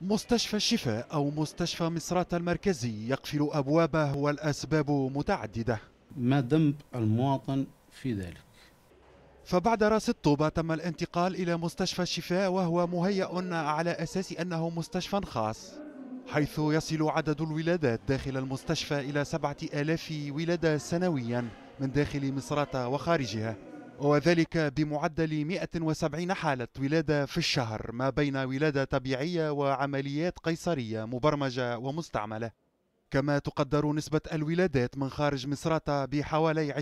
مستشفى الشفاء أو مستشفى مصرات المركزي يقفل أبوابه والأسباب متعددة ما ذنب المواطن في ذلك فبعد راس الطوبة تم الانتقال إلى مستشفى الشفاء وهو مهيأ على أساس أنه مستشفى خاص حيث يصل عدد الولادات داخل المستشفى إلى سبعة آلاف ولادة سنويا من داخل مصرات وخارجها وذلك بمعدل 170 حالة ولادة في الشهر ما بين ولادة طبيعية وعمليات قيصرية مبرمجة ومستعملة كما تقدر نسبة الولادات من خارج مصراتة بحوالي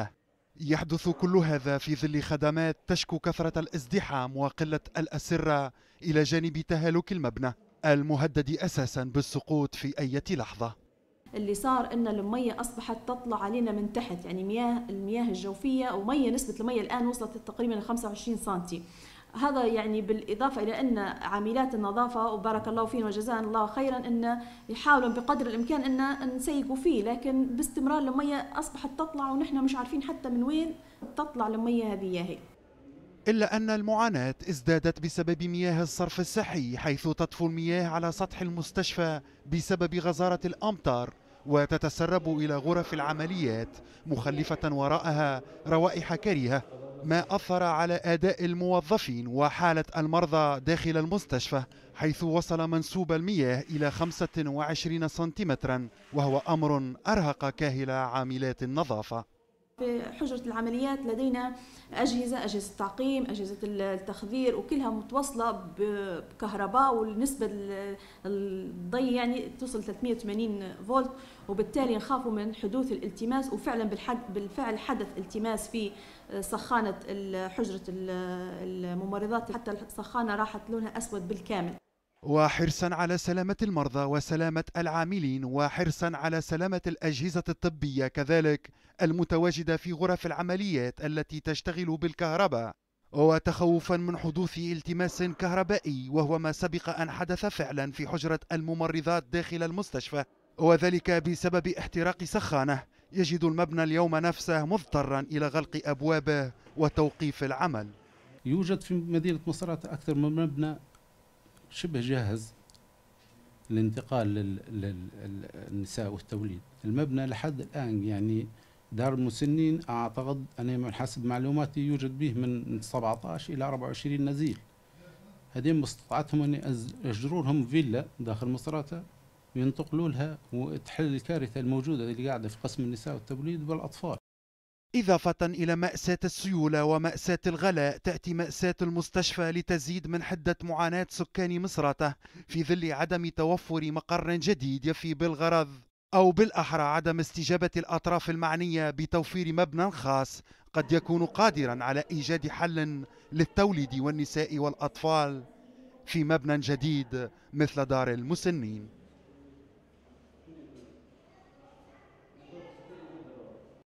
20.5% يحدث كل هذا في ظل خدمات تشكو كثرة الازدحام وقلة الأسرة إلى جانب تهالك المبنى المهدد أساسا بالسقوط في أي لحظة اللي صار ان الميه اصبحت تطلع علينا من تحت يعني مياه المياه الجوفيه وميه نسبه الميه الان وصلت تقريبا 25 سنتي هذا يعني بالإضافة إلى أن عاملات النظافة وبارك الله فينا وجزاهم الله خيرا أن يحاولون بقدر الإمكان أن نسيقوا فيه لكن باستمرار المية أصبحت تطلع ونحن مش عارفين حتى من وين تطلع المية هذه هي إلا أن المعاناة ازدادت بسبب مياه الصرف الصحي حيث تطفو المياه على سطح المستشفى بسبب غزارة الأمطار وتتسرب إلى غرف العمليات مخلفة وراءها روائح كريهة ما أثر على أداء الموظفين وحالة المرضى داخل المستشفى حيث وصل منسوب المياه إلى 25 سنتيمترا وهو أمر أرهق كاهل عاملات النظافة في حجرة العمليات لدينا أجهزة أجهزة التعقيم أجهزة التخدير وكلها متوصلة بكهرباء والنسبة الضي يعني توصل 380 فولت وبالتالي نخافوا من حدوث الالتماس وفعلا بالحد بالفعل حدث التماس في آه، سخانة حجرة الممرضات حتى السخانة راحت لونها أسود بالكامل وحرصا على سلامة المرضى وسلامة العاملين وحرصا على سلامة الأجهزة الطبية كذلك المتواجدة في غرف العمليات التي تشتغل بالكهرباء وتخوفا من حدوث التماس كهربائي وهو ما سبق أن حدث فعلا في حجرة الممرضات داخل المستشفى وذلك بسبب احتراق سخانة يجد المبنى اليوم نفسه مضطرا إلى غلق أبوابه وتوقيف العمل يوجد في مدينة مصرات أكثر من مبنى شبه جاهز للانتقال للنساء والتوليد المبنى لحد الآن يعني دار المسنين أعتقد أنا من حسب معلوماتي يوجد به من 17 إلى 24 نزيل هذين باستطاعتهم أن يأجروا لهم فيلا داخل مصراتة وينتقلوا لها وتحل الكارثة الموجودة اللي قاعدة في قسم النساء والتوليد والأطفال إضافة إلى مأساة السيولة ومأساة الغلاء تأتي مأساة المستشفى لتزيد من حدة معاناة سكان مصراتة في ظل عدم توفر مقر جديد يفي بالغرض أو بالأحرى عدم استجابة الأطراف المعنية بتوفير مبنى خاص قد يكون قادرا على إيجاد حل للتوليد والنساء والأطفال في مبنى جديد مثل دار المسنين